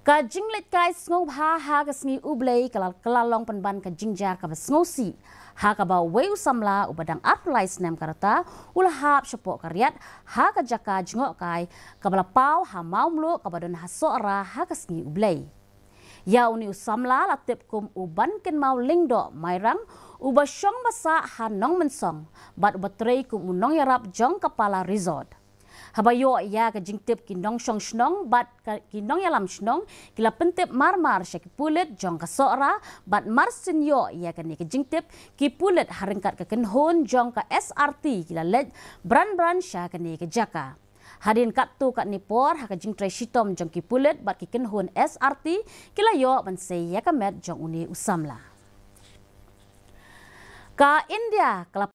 Ka jinglet kai sngong ha ha ka smi ublei kalal kalalong penban ka jingja ka besngosi. Ha ka ba wei usamla ubadang arulai senam karata ulah hap sepok karyat ha ka jaka jingok kai ka balapau ha maumlo ka badan ha soara ha ka smi ublei. Ya uni usamla latip kum uban ken mau lingdo mairang uba syong masa ha nong mensong bat uba trei kum unong yarap jong kepala resort habayo ya ke jingtip ki nong shong shnong bat ki nong yalam shnong kila pentip mar mar shek pulet jong ka sora bat mar sinyo ya ke ni ke jingtip ki pulet harengkat ke kenhon jong ka SRT kila led brand bran sha ke ni ke jaka Hadin kat tu kat Nipor, haka jing tre shitom jong ki pulet bat ki kenhon SRT kila yo ban se ya ke met jong uni usam lah. Ka India kelap